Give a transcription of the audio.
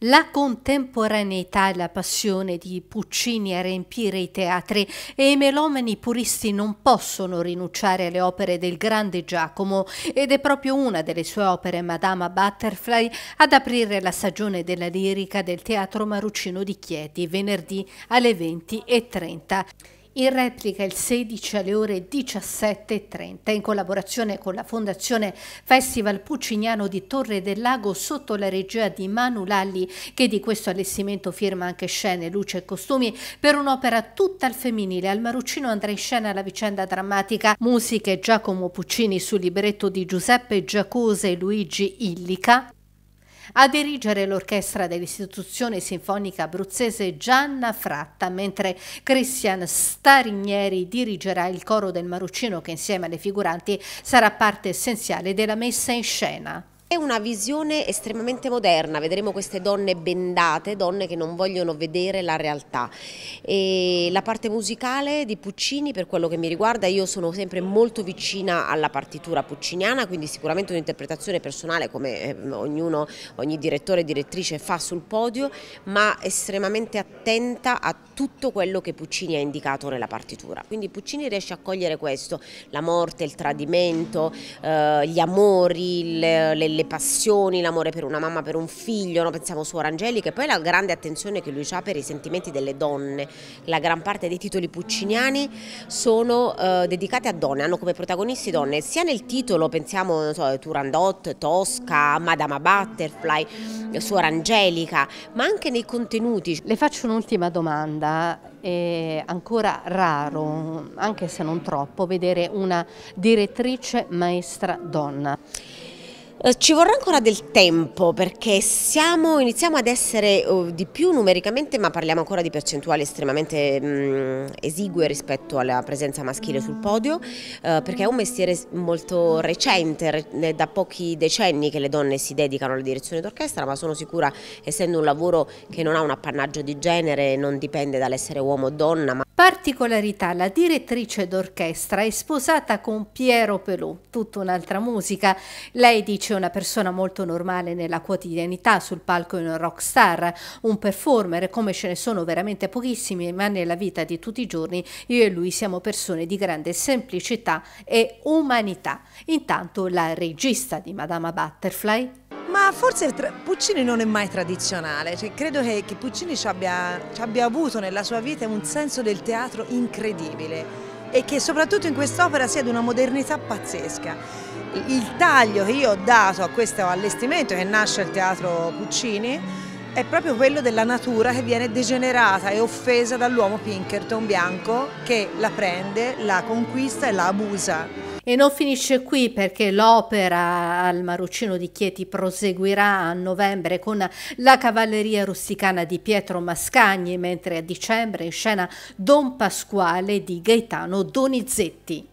La contemporaneità e la passione di Puccini a riempire i teatri e i melomani puristi non possono rinunciare alle opere del grande Giacomo ed è proprio una delle sue opere, Madama Butterfly, ad aprire la stagione della lirica del Teatro Maruccino di Chieti, venerdì alle 20.30 in replica il 16 alle ore 17.30 in collaborazione con la Fondazione Festival Puccignano di Torre del Lago sotto la regia di Manu Lalli che di questo allestimento firma anche scene, luce e costumi per un'opera tutta al femminile. Al Maruccino andrà in scena la vicenda drammatica musiche Giacomo Puccini sul libretto di Giuseppe Giacose e Luigi Illica a dirigere l'orchestra dell'Istituzione Sinfonica Abruzzese Gianna Fratta, mentre Christian Starinieri dirigerà il coro del Maruccino che insieme alle figuranti sarà parte essenziale della messa in scena. È una visione estremamente moderna, vedremo queste donne bendate, donne che non vogliono vedere la realtà. E la parte musicale di Puccini, per quello che mi riguarda, io sono sempre molto vicina alla partitura pucciniana, quindi sicuramente un'interpretazione personale come eh, ognuno, ogni direttore e direttrice fa sul podio, ma estremamente attenta a tutto quello che Puccini ha indicato nella partitura. Quindi Puccini riesce a cogliere questo, la morte, il tradimento, eh, gli amori, le, le le passioni, l'amore per una mamma, per un figlio, no? pensiamo su Orangeli, e poi la grande attenzione che lui ha per i sentimenti delle donne, la gran parte dei titoli pucciniani sono eh, dedicati a donne, hanno come protagonisti donne, sia nel titolo pensiamo so, Turandot, Tosca, Madama Butterfly, su Angelica, ma anche nei contenuti. Le faccio un'ultima domanda, è ancora raro, anche se non troppo, vedere una direttrice maestra donna. Eh, ci vorrà ancora del tempo perché siamo, iniziamo ad essere oh, di più numericamente ma parliamo ancora di percentuali estremamente mh, mm, esigue rispetto alla presenza maschile sul podio eh, perché è un mestiere molto recente, re, da pochi decenni che le donne si dedicano alla direzione d'orchestra ma sono sicura essendo un lavoro che non ha un appannaggio di genere, non dipende dall'essere uomo o donna ma Particolarità, la direttrice d'orchestra è sposata con Piero Pelù, tutta un'altra musica. Lei dice una persona molto normale nella quotidianità, sul palco in un rockstar, un performer come ce ne sono veramente pochissimi, ma nella vita di tutti i giorni io e lui siamo persone di grande semplicità e umanità. Intanto la regista di Madama Butterfly ma forse Puccini non è mai tradizionale, cioè, credo che, che Puccini ci abbia, ci abbia avuto nella sua vita un senso del teatro incredibile e che soprattutto in quest'opera sia di una modernità pazzesca. Il taglio che io ho dato a questo allestimento che nasce al Teatro Puccini è proprio quello della natura che viene degenerata e offesa dall'uomo Pinkerton bianco che la prende, la conquista e la abusa. E non finisce qui perché l'opera al Maruccino di Chieti proseguirà a novembre con la Cavalleria Rusticana di Pietro Mascagni, mentre a dicembre in scena Don Pasquale di Gaetano Donizetti.